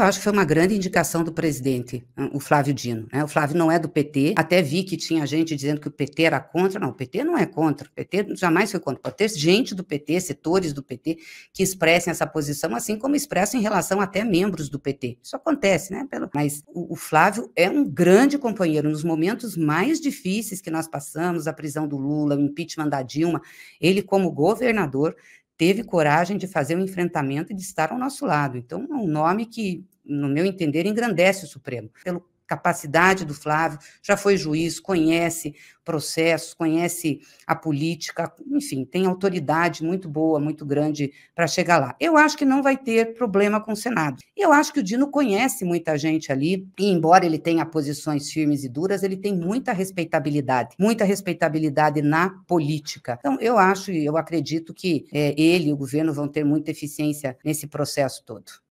eu acho que foi uma grande indicação do presidente, o Flávio Dino. Né? O Flávio não é do PT, até vi que tinha gente dizendo que o PT era contra. Não, o PT não é contra, o PT jamais foi contra. Pode ter gente do PT, setores do PT, que expressem essa posição, assim como expressam em relação até membros do PT. Isso acontece, né? Mas o Flávio é um grande companheiro nos momentos mais difíceis que nós passamos, a prisão do Lula, o impeachment da Dilma, ele como governador teve coragem de fazer o um enfrentamento e de estar ao nosso lado. Então, é um nome que, no meu entender, engrandece o Supremo, pelo capacidade do Flávio, já foi juiz, conhece processos, conhece a política, enfim, tem autoridade muito boa, muito grande para chegar lá. Eu acho que não vai ter problema com o Senado. Eu acho que o Dino conhece muita gente ali, e embora ele tenha posições firmes e duras, ele tem muita respeitabilidade, muita respeitabilidade na política. Então, eu acho e eu acredito que é, ele e o governo vão ter muita eficiência nesse processo todo.